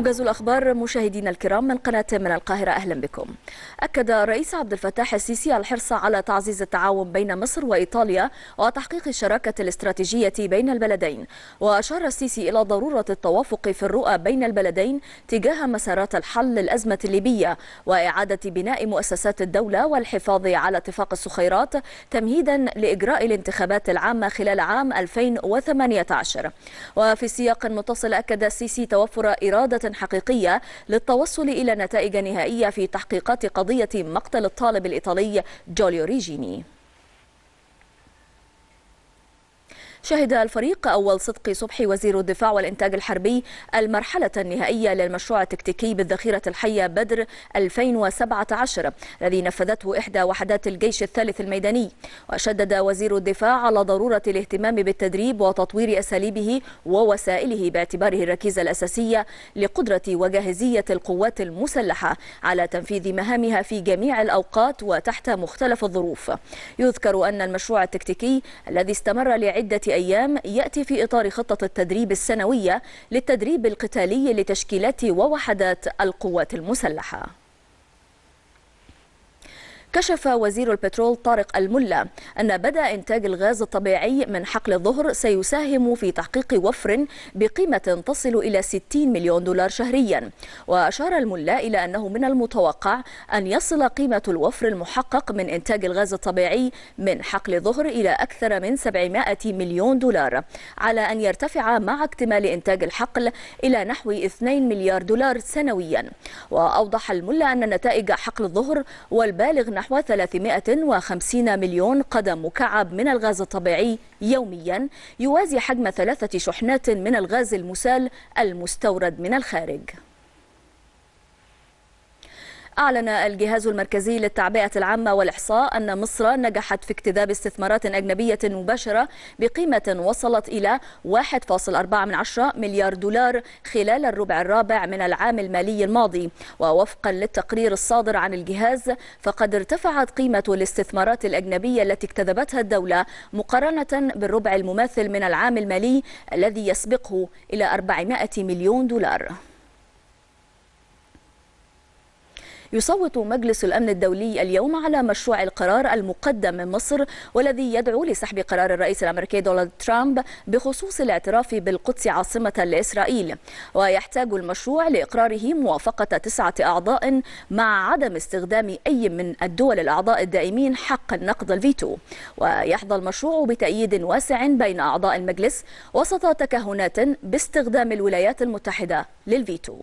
موجز الأخبار مشاهدينا الكرام من قناة من القاهرة أهلا بكم أكد الرئيس عبد الفتاح السيسي الحرص على تعزيز التعاون بين مصر وإيطاليا وتحقيق الشراكة الاستراتيجية بين البلدين وأشار السيسي إلى ضرورة التوافق في الرؤى بين البلدين تجاه مسارات الحل للأزمة الليبية وإعادة بناء مؤسسات الدولة والحفاظ على اتفاق الصخيرات تمهيدا لإجراء الانتخابات العامة خلال عام 2018 وفي سياق متصل أكد السيسي توفر إرادة حقيقية للتوصل إلى نتائج نهائية في تحقيقات قضية مقتل الطالب الإيطالي جوليو ريجيني شهد الفريق أول صدق صبحي وزير الدفاع والإنتاج الحربي المرحلة النهائية للمشروع التكتيكي بالذخيرة الحية بدر 2017 الذي نفذته إحدى وحدات الجيش الثالث الميداني وشدد وزير الدفاع على ضرورة الاهتمام بالتدريب وتطوير أساليبه ووسائله باعتباره الركيزة الأساسية لقدرة وجاهزية القوات المسلحة على تنفيذ مهامها في جميع الأوقات وتحت مختلف الظروف يذكر أن المشروع التكتيكي الذي استمر لعدة أيام يأتي في إطار خطة التدريب السنوية للتدريب القتالي لتشكيلات ووحدات القوات المسلحة كشف وزير البترول طارق الملا أن بدء إنتاج الغاز الطبيعي من حقل الظهر سيساهم في تحقيق وفر بقيمة تصل إلى 60 مليون دولار شهريا وأشار الملا إلى أنه من المتوقع أن يصل قيمة الوفر المحقق من إنتاج الغاز الطبيعي من حقل الظهر إلى أكثر من 700 مليون دولار على أن يرتفع مع اكتمال إنتاج الحقل إلى نحو 2 مليار دولار سنويا وأوضح الملا أن نتائج حقل الظهر والبالغ نحو 350 مليون قدم مكعب من الغاز الطبيعي يوميا يوازي حجم ثلاثة شحنات من الغاز المسال المستورد من الخارج أعلن الجهاز المركزي للتعبئة العامة والإحصاء أن مصر نجحت في اكتذاب استثمارات أجنبية مباشرة بقيمة وصلت إلى 1.4 مليار دولار خلال الربع الرابع من العام المالي الماضي ووفقا للتقرير الصادر عن الجهاز فقد ارتفعت قيمة الاستثمارات الأجنبية التي اكتذبتها الدولة مقارنة بالربع المماثل من العام المالي الذي يسبقه إلى 400 مليون دولار يصوت مجلس الأمن الدولي اليوم على مشروع القرار المقدم من مصر والذي يدعو لسحب قرار الرئيس الأمريكي دونالد ترامب بخصوص الاعتراف بالقدس عاصمة لإسرائيل ويحتاج المشروع لإقراره موافقة تسعة أعضاء مع عدم استخدام أي من الدول الأعضاء الدائمين حق نقض الفيتو ويحظى المشروع بتأييد واسع بين أعضاء المجلس وسط تكهنات باستخدام الولايات المتحدة للفيتو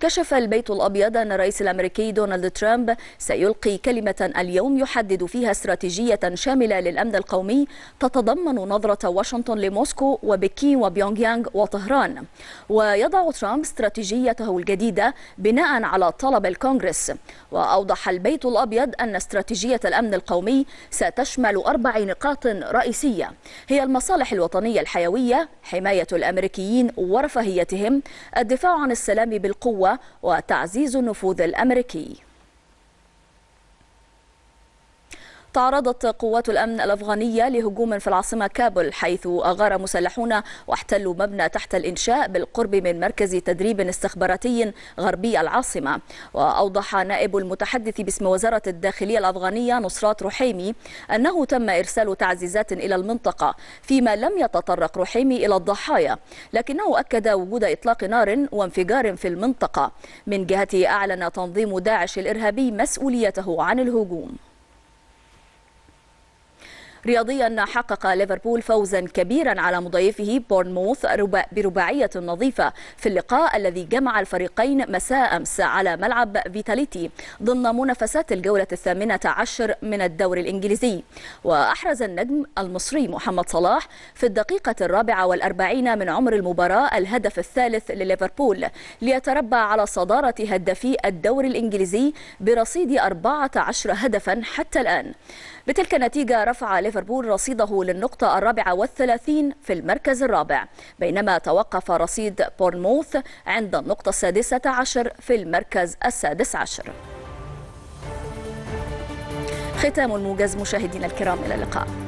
كشف البيت الأبيض أن الرئيس الأمريكي دونالد ترامب سيلقي كلمة اليوم يحدد فيها استراتيجية شاملة للأمن القومي تتضمن نظرة واشنطن لموسكو وبكين وبيونغ يانغ وطهران ويضع ترامب استراتيجيته الجديدة بناء على طلب الكونغرس وأوضح البيت الأبيض أن استراتيجية الأمن القومي ستشمل أربع نقاط رئيسية هي المصالح الوطنية الحيوية حماية الأمريكيين ورفاهيتهم الدفاع عن السلام بالقوة القوة وتعزيز النفوذ الأمريكي تعرضت قوات الأمن الأفغانية لهجوم في العاصمة كابل حيث أغار مسلحون واحتلوا مبنى تحت الإنشاء بالقرب من مركز تدريب استخباراتي غربي العاصمة وأوضح نائب المتحدث باسم وزارة الداخلية الأفغانية نصرات رحيمي أنه تم إرسال تعزيزات إلى المنطقة فيما لم يتطرق رحيمي إلى الضحايا لكنه أكد وجود إطلاق نار وانفجار في المنطقة من جهته أعلن تنظيم داعش الإرهابي مسؤوليته عن الهجوم رياضيا حقق ليفربول فوزا كبيرا على مضيفه بورنموث برباعية نظيفة في اللقاء الذي جمع الفريقين مساء أمس على ملعب فيتاليتي ضمن منافسات الجولة الثامنة عشر من الدوري الإنجليزي وأحرز النجم المصري محمد صلاح في الدقيقة الرابعة والأربعين من عمر المباراة الهدف الثالث لليفربول ليتربع على صدارة هدفي الدوري الإنجليزي برصيد 14 هدفا حتى الآن بتلك النتيجة رفع ليفربول ليفربول رصيده للنقطة الرابعة والثلاثين في المركز الرابع بينما توقف رصيد بورنموث عند النقطة السادسة عشر في المركز السادس عشر ختام الموجز مشاهدينا الكرام إلى اللقاء